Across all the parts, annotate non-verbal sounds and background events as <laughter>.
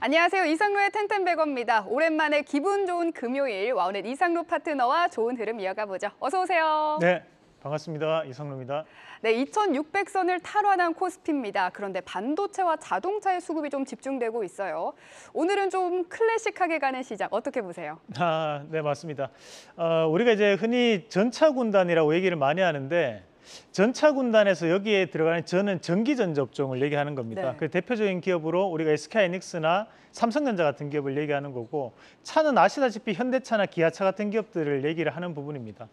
안녕하세요. 이상로의 텐텐백어입니다. 오랜만에 기분 좋은 금요일 와우넷 이상로 파트너와 좋은 흐름 이어가 보죠. 어서 오세요. 네. 반갑습니다. 이상로입니다. 네, 2600선을 탈환한 코스피입니다. 그런데 반도체와 자동차의 수급이 좀 집중되고 있어요. 오늘은 좀 클래식하게 가는 시작 어떻게 보세요? 아, 네, 맞습니다. 어, 우리가 이제 흔히 전차 군단이라고 얘기를 많이 하는데 전차 군단에서 여기에 들어가는 저는 전기전 접종을 얘기하는 겁니다. 네. 그 대표적인 기업으로 우리가 s k 이닉스나 삼성전자 같은 기업을 얘기하는 거고 차는 아시다시피 현대차나 기아차 같은 기업들을 얘기를 하는 부분입니다.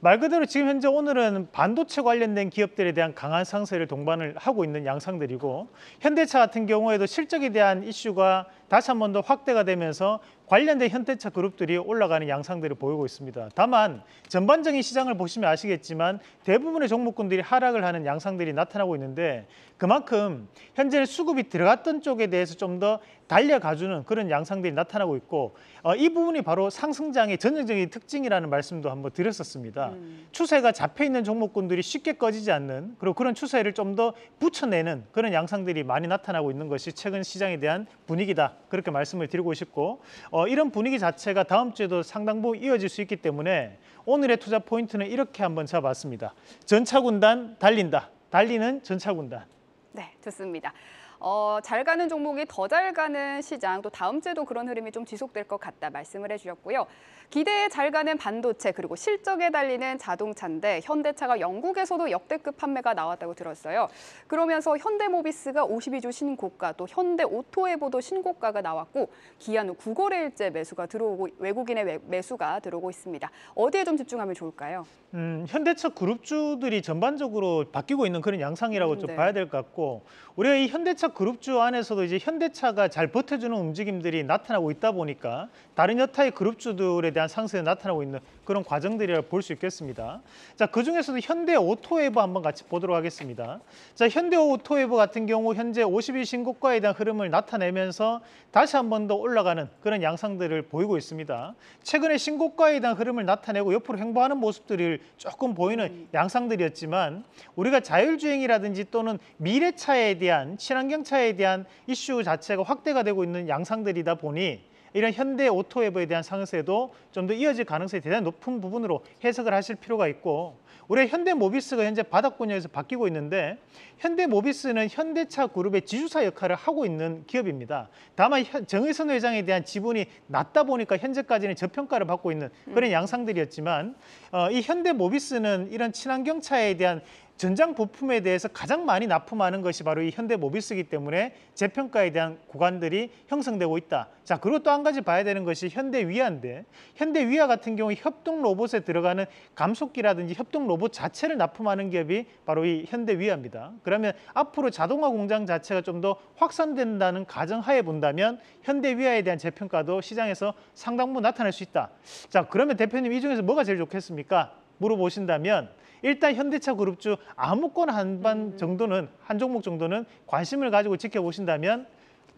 말 그대로 지금 현재 오늘은 반도체 관련된 기업들에 대한 강한 상세를 동반을 하고 있는 양상들이고 현대차 같은 경우에도 실적에 대한 이슈가 다시 한 번 더 확대가 되면서 관련된 현대차 그룹들이 올라가는 양상들을 보이고 있습니다. 다만 전반적인 시장을 보시면 아시겠지만 대부분의 종목군들이 하락을 하는 양상들이 나타나고 있는데 그만큼 현재 수급이 들어갔던 쪽에 대해서 좀더 달려가주는 그런 양상들이 나타나고 있고 어, 이 부분이 바로 상승장의 전형적인 특징이라는 말씀도 한번 드렸었습니다. 음. 추세가 잡혀있는 종목군들이 쉽게 꺼지지 않는 그리고 그런 추세를 좀 더 붙여내는 그런 양상들이 많이 나타나고 있는 것이 최근 시장에 대한 분위기다 그렇게 말씀을 드리고 싶고 어, 이런 분위기 자체가 다음 주에도 상당 부분 이어질 수 있기 때문에 오늘의 투자 포인트는 이렇게 한번 잡았습니다. 전차군단 달린다. 달리는 전차군단. 네, 좋습니다. 어, 잘 가는 종목이 더 잘 가는 시장 또 다음 주에도 그런 흐름이 좀 지속될 것 같다 말씀을 해주셨고요. 기대에 잘 가는 반도체 그리고 실적에 달리는 자동차인데 현대차가 영국에서도 역대급 판매가 나왔다고 들었어요. 그러면서 현대모비스가 52주 신고가 또 현대오토에보도 신고가가 나왔고 기한 후 9거래일째 매수가 들어오고 외국인의 매수가 들어오고 있습니다. 어디에 좀 집중하면 좋을까요? 음, 현대차 그룹주들이 전반적으로 바뀌고 있는 그런 양상이라고 음, 좀 네. 봐야 될 것 같고 우리가 이 현대차 신탁 그룹주 안에서도 이제 현대차가 잘 버텨주는 움직임들이 나타나고 있다 보니까 다른 여타의 그룹주들에 대한 상승이 나타나고 있는 그런 과정들이라 볼수 있겠습니다. 자, 그중에서도 현대 오토웨브 한번 같이 보도록 하겠습니다. 자, 현대 오토웨브 같은 경우 현재 52신고가에 대한 흐름을 나타내면서 다시 한번 더 올라가는 그런 양상들을 보이고 있습니다. 최근에 신고가에 대한 흐름을 나타내고 옆으로 횡보하는 모습들을 조금 보이는 음. 양상들이었지만 우리가 자율주행이라든지 또는 미래차에 대한 친환경차에 대한 이슈 자체가 확대가 되고 있는 양상들이다 보니 이런 현대 오토 웨브에 대한 상세도 좀 더 이어질 가능성이 대단히 높은 부분으로 해석을 하실 필요가 있고 우리가 현대 모비스가 현재 바닥 분야에서 바뀌고 있는데 현대 모비스는 현대차 그룹의 지주사 역할을 하고 있는 기업입니다. 다만 정의선 회장에 대한 지분이 낮다 보니까 현재까지는 저평가를 받고 있는 그런 음. 양상들이었지만 어, 이 현대 모비스는 이런 친환경차에 대한 전장 부품에 대해서 가장 많이 납품하는 것이 바로 이 현대모비스이기 때문에 재평가에 대한 구간들이 형성되고 있다. 자 그리고 또 한 가지 봐야 되는 것이 현대위아인데 현대위아 같은 경우 협동 로봇에 들어가는 감속기라든지 협동 로봇 자체를 납품하는 기업이 바로 이 현대위아입니다. 그러면 앞으로 자동화 공장 자체가 좀 더 확산된다는 가정하에 본다면 현대위아에 대한 재평가도 시장에서 상당 부분 나타날 수 있다. 자 그러면 대표님 이 중에서 뭐가 제일 좋겠습니까? 물어보신다면 일단 현대차 그룹주 아무거나 한반 음. 정도는 한 종목 정도는 관심을 가지고 지켜보신다면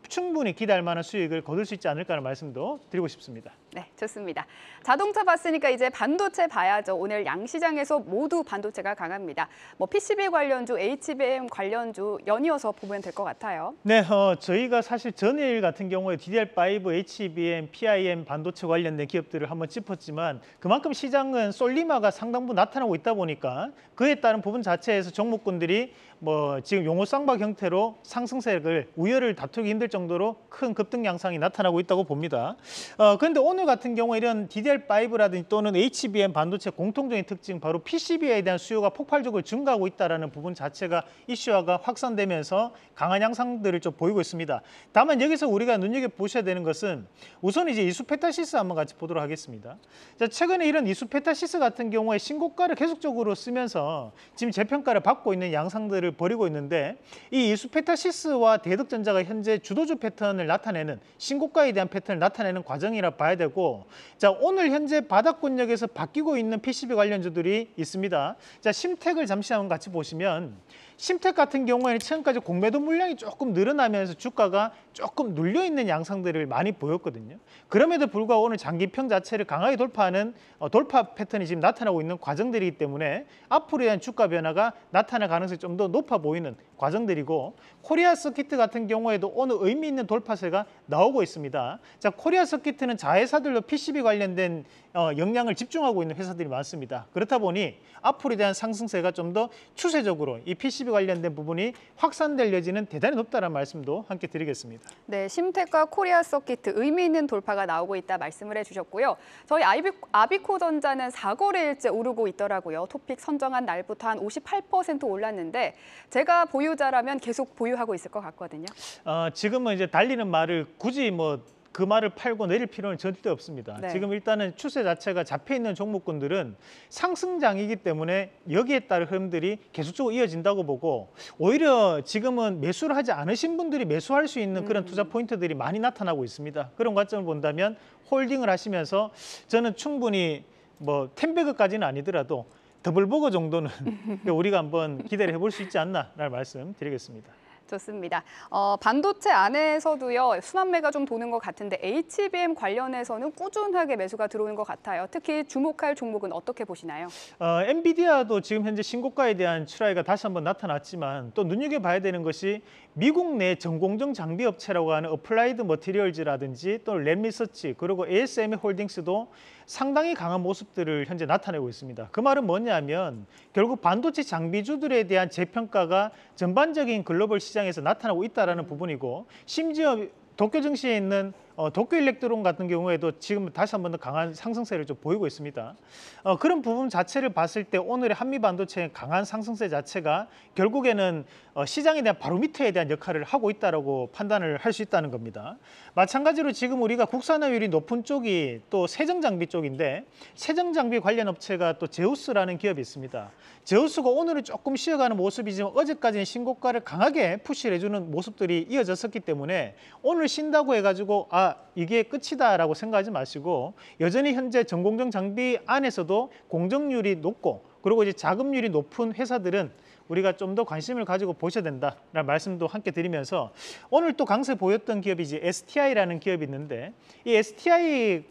충분히 기대할 만한 수익을 거둘 수 있지 않을까라는 말씀도 드리고 싶습니다. 네, 좋습니다. 자동차 봤으니까 이제 반도체 봐야죠. 오늘 양시장에서 모두 반도체가 강합니다. 뭐 PCB 관련주, HBM 관련주 연이어서 보면 될 것 같아요. 네, 어, 저희가 사실 전일 같은 경우에 DDR5, HBM, PIM 반도체 관련된 기업들을 한번 짚었지만 그만큼 시장은 솔리마가 상당 부 나타나고 있다 보니까 그에 따른 부분 자체에서 종목군들이 뭐 지금 용호 쌍박 형태로 상승세를 우열을 다투기 힘들 정도로 큰 급등 양상이 나타나고 있다고 봅니다. 어, 그런데 오늘 셀레 같은 경우에 이런 DDR5라든지 또는 HBM 반도체 공통적인 특징 바로 PCB에 대한 수요가 폭발적으로 증가하고 있다는 부분 자체가 이슈화가 확산되면서 강한 양상들을 좀 보이고 있습니다. 다만 여기서 우리가 눈여겨보셔야 되는 것은 우선 이제 이수페타시스 한번 같이 보도록 하겠습니다. 자, 최근에 이런 이수페타시스 같은 경우에 신고가를 계속적으로 쓰면서 지금 재평가를 받고 있는 양상들을 벌이고 있는데 이 이수페타시스와 대덕전자가 현재 주도주 패턴을 나타내는 신고가에 대한 패턴을 나타내는 과정이라 봐야 되고 되고 자 오늘 현재 바닥권역에서 바뀌고 있는 PCB 관련주들이 있습니다. 자 심택을 잠시 한번 같이 보시면 심택 같은 경우에는 최근까지 공매도 물량이 조금 늘어나면서 주가가 조금 눌려있는 양상들을 많이 보였거든요. 그럼에도 불구하고 오늘 장기평 자체를 강하게 돌파하는 어, 돌파 패턴이 지금 나타나고 있는 과정들이기 때문에 앞으로의 주가 변화가 나타날 가능성이 좀 더 높아 보이는 과정들이고 코리아 서트 같은 경우에도 어느 의미 있는 돌파세가 나오고 있습니다. 자, 코리아 서트는 자회사들로 PCB 관련된 어, 역량을 집중하고 있는 회사들이 많습니다. 그렇다 보니 앞으로에 대한 상승세가 좀 더 추세적으로 이 PCB 관련된 부분이 확산될 여지는 대단히 높다는 말씀도 함께 드리겠습니다. 네, 심텍과 코리아 서트 의미 있는 돌파가 나오고 있다 말씀을 해주셨고요. 저희 아이비, 아비코전자는 4거래일째 오르고 있더라고요. 토픽 선정한 날부터 한 58% 올랐는데 제가 보유 보유자라면 계속 보유하고 있을 것 같거든요. 어, 지금은 이제 달리는 말을 굳이 뭐 그 말을 팔고 내릴 필요는 절대 없습니다. 네. 지금 일단은 추세 자체가 잡혀 있는 종목군들은 상승장이기 때문에 여기에 따른 흐름들이 계속적으로 이어진다고 보고 오히려 지금은 매수를 하지 않으신 분들이 매수할 수 있는 그런 음. 투자 포인트들이 많이 나타나고 있습니다. 그런 관점을 본다면 홀딩을 하시면서 저는 충분히 뭐 텐베그까지는 아니더라도 더블버거 정도는 <laughs> 그러니까 우리가 한번 기대를 해볼 수 있지 않나라는 말씀 드리겠습니다. 좋습니다. 어, 반도체 안에서도요 순환매가 좀 도는 것 같은데 HBM 관련해서는 꾸준하게 매수가 들어오는 것 같아요. 특히 주목할 종목은 어떻게 보시나요? 어, 엔비디아도 지금 현재 신고가에 대한 출하이가 다시 한번 나타났지만 또 눈여겨봐야 되는 것이 미국 내 전공정 장비 업체라고 하는 어플라이드 머티리얼즈라든지 또 랩리서치 그리고 ASM의 홀딩스도 상당히 강한 모습들을 현재 나타내고 있습니다. 그 말은 뭐냐면 결국 반도체 장비주들에 대한 재평가가 전반적인 글로벌 시장에서 나타나고 있다는 부분이고 심지어 도쿄 증시에 있는 어, 도쿄 일렉트론 같은 경우에도 지금 다시 한번 더 강한 상승세를 좀 보이고 있습니다. 어, 그런 부분 자체를 봤을 때 오늘의 한미 반도체의 강한 상승세 자체가 결국에는 어, 시장에 대한 바로미터에 대한 역할을 하고 있다라고 판단을 할 수 있다는 겁니다. 마찬가지로 지금 우리가 국산화율이 높은 쪽이 또 세정 장비 쪽인데 세정 장비 관련 업체가 또 제우스라는 기업이 있습니다. 제우스가 오늘은 조금 쉬어가는 모습이지만 어제까지는 신고가를 강하게 푸시를 해주는 모습들이 이어졌었기 때문에 오늘 쉰다고 해가지고 아, 아 이게 끝이다라고 생각하지 마시고 여전히 현재 전공정 장비 안에서도 공정률이 높고 그리고 이제 자금률이 높은 회사들은 우리가 좀 더 관심을 가지고 보셔야 된다라는 말씀도 함께 드리면서 오늘 또 강세 보였던 기업이 이제 STI라는 기업이 있는데 이 STI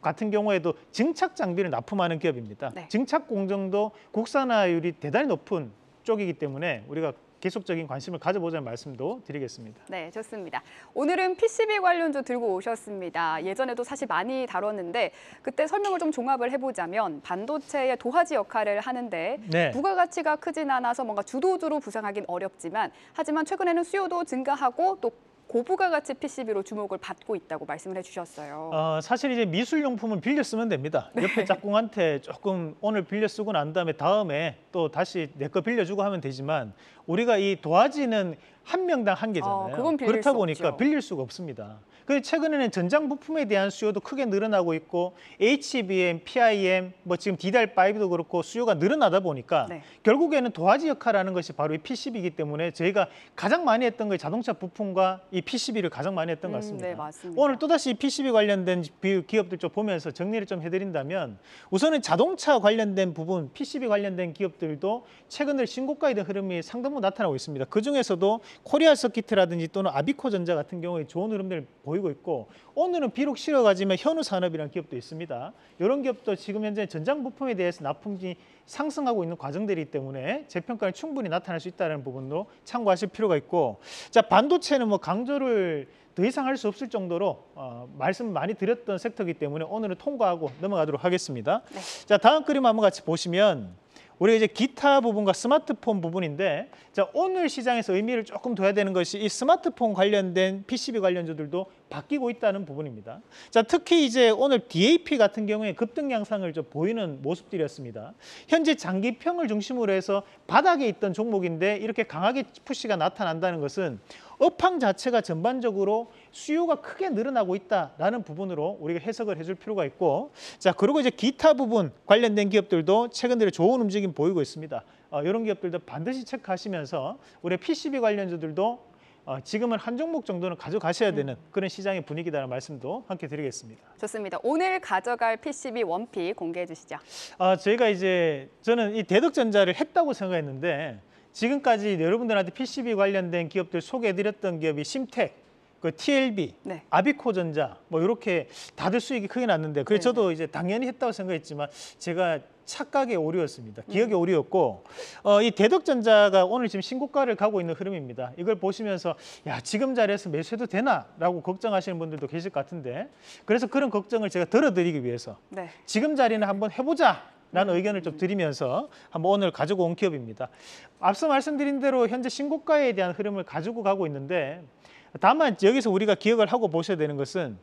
같은 경우에도 증착 장비를 납품하는 기업입니다. 네. 증착 공정도 국산화율이 대단히 높은 쪽이기 때문에 우리가 계속적인 관심을 가져보자는 말씀도 드리겠습니다. 네, 좋습니다. 오늘은 PCB 관련주 들고 오셨습니다. 예전에도 사실 많이 다뤘는데 그때 설명을 좀 종합을 해보자면 반도체의 도화지 역할을 하는데 네. 부가가치가 크진 않아서 뭔가 주도주로 부상하긴 어렵지만 하지만 최근에는 수요도 증가하고 또 고부가가치 PCB로 주목을 받고 있다고 말씀을 해주셨어요. 어, 사실 이제 미술용품은 빌려 쓰면 됩니다. 네. 옆에 짝꿍한테 조금 오늘 빌려 쓰고 난 다음에 다음에 또 다시 내 거 빌려주고 하면 되지만 우리가 이 도화지는 한 명당 한 개잖아요. 어, 그렇다 보니까 없죠. 빌릴 수가 없습니다. 그리고 최근에는 전장 부품에 대한 수요도 크게 늘어나고 있고 HBM, e PIM, 뭐 지금 DDR5도 그렇고 수요가 늘어나다 보니까 네. 결국에는 도화지 역할하는 것이 바로 이 PCB이기 때문에 저희가 가장 많이 했던 게 자동차 부품과 이 PCB를 가장 많이 했던 것 음, 같습니다. 음, 네, 오늘 또다시 PCB 관련된 기업들 좀 보면서 정리를 좀 해드린다면 우선은 자동차 관련된 부분, PCB 관련된 기업들도 최근에 신고가에 대한 흐름이 상당 전부 뭐 나타나고 있습니다. 그중에서도 코리아 서키트라든지 또는 아비코 전자 같은 경우에 좋은 흐름들을 보이고 있고 오늘은 비록 실어가지만 현우산업이라는 기업도 있습니다. 이런 기업도 지금 현재 전장 부품에 대해서 납품이 상승하고 있는 과정들이기 때문에 재평가는 충분히 나타날 수 있다는 부분도 참고하실 필요가 있고 자 반도체는 뭐 강조를 더 이상 할 수 없을 정도로 어, 말씀 많이 드렸던 섹터이기 때문에 오늘은 통과하고 넘어가도록 하겠습니다. 네. 자 다음 그림 한번 같이 보시면 우리가 이제 기타 부분과 스마트폰 부분인데 자, 오늘 시장에서 의미를 조금 둬야 되는 것이 이 스마트폰 관련된 PCB 관련주들도 바뀌고 있다는 부분입니다. 자, 특히 이제 오늘 DAP 같은 경우에 급등 양상을 좀 보이는 모습들이었습니다. 현재 장기평을 중심으로 해서 바닥에 있던 종목인데 이렇게 강하게 푸시가 나타난다는 것은 업황 자체가 전반적으로 수요가 크게 늘어나고 있다라는 부분으로 우리가 해석을 해줄 필요가 있고 자 그리고 이제 기타 부분 관련된 기업들도 최근 들에 좋은 움직임 보이고 있습니다. 어, 이런 기업들도 반드시 체크하시면서 우리 PCB 관련주들도 어, 지금은 한 종목 정도는 가져가셔야 네. 되는 그런 시장의 분위기다라는 말씀도 함께 드리겠습니다. 좋습니다. 오늘 가져갈 PCB 원피 공개해 주시죠. 아, 저희가 이제 저는 이 대덕전자를 했다고 생각했는데 지금까지 여러분들한테 PCB 관련된 기업들 소개해드렸던 기업이 심텍, 그 TLB, 네. 아비코전자 뭐 이렇게 다들 수익이 크게 났는데 그래 네. 저도 이제 당연히 했다고 생각했지만 제가 착각의 오류였습니다. 기억의 음. 오류였고 어, 이 대덕전자가 오늘 지금 신고가를 가고 있는 흐름입니다. 이걸 보시면서 야 지금 자리에서 매수해도 되나라고 걱정하시는 분들도 계실 것 같은데 그래서 그런 걱정을 제가 덜어드리기 위해서 네. 지금 자리는 한번 해보자 라는 음. 의견을 좀 드리면서 한번 오늘 가지고 온 기업입니다. 앞서 말씀드린 대로 현재 신고가에 대한 흐름을 가지고 가고 있는데 다만 여기서 우리가 기억을 하고 보셔야 되는 것은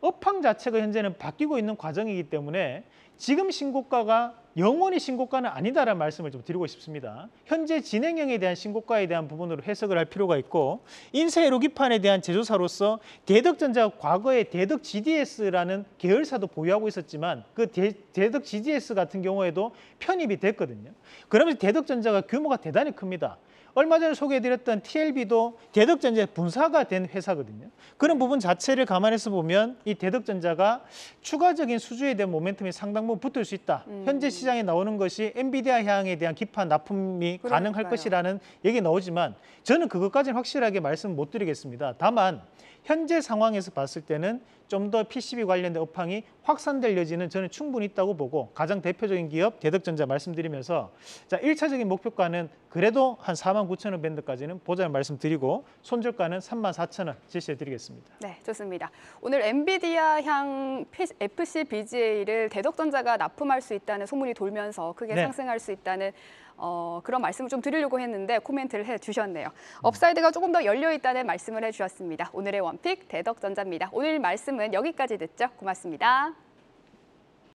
업황 자체가 현재는 바뀌고 있는 과정이기 때문에 지금 신고가가 영원히 신고가는 아니다라는 말씀을 좀 드리고 싶습니다. 현재 진행형에 대한 신고가에 대한 부분으로 해석을 할 필요가 있고 인쇄로기판에 대한 제조사로서 대덕전자 과거에 대덕 GDS라는 계열사도 보유하고 있었지만 그 대, 대덕 GDS 같은 경우에도 편입이 됐거든요. 그러면서 대덕전자가 규모가 대단히 큽니다. 얼마 전에 소개해드렸던 TLB도 대덕전자의 분사가 된 회사거든요. 그런 부분 자체를 감안해서 보면 이 대덕전자가 추가적인 수주에 대한 모멘텀이 상당 부분 붙을 수 있다. 음. 현재 시장에 나오는 것이 엔비디아 향에 대한 기판 납품이 그러니까요. 가능할 것이라는 얘기 나오지만 저는 그것까지는 확실하게 말씀 못 드리겠습니다. 다만 현재 상황에서 봤을 때는 좀더 PCB 관련된 업황이 확산될 여지는 저는 충분히 있다고 보고 가장 대표적인 기업 대덕전자 말씀드리면서 자 1차적인 목표가는 그래도 한 4만 9천 원 밴드까지는 보자는 말씀드리고 손절가는 3만 4천 원 제시해드리겠습니다. 네, 좋습니다. 오늘 엔비디아 향 FC BGA를 대덕전자가 납품할 수 있다는 소문이 돌면서 크게 네. 상승할 수 있다는 어, 그런 말씀을 좀 드리려고 했는데 코멘트를 해주셨네요. 업사이드가 조금 더 열려있다는 말씀을 해주셨습니다. 오늘의 원픽 대덕전자입니다. 오늘 말씀은 여기까지 듣죠. 고맙습니다.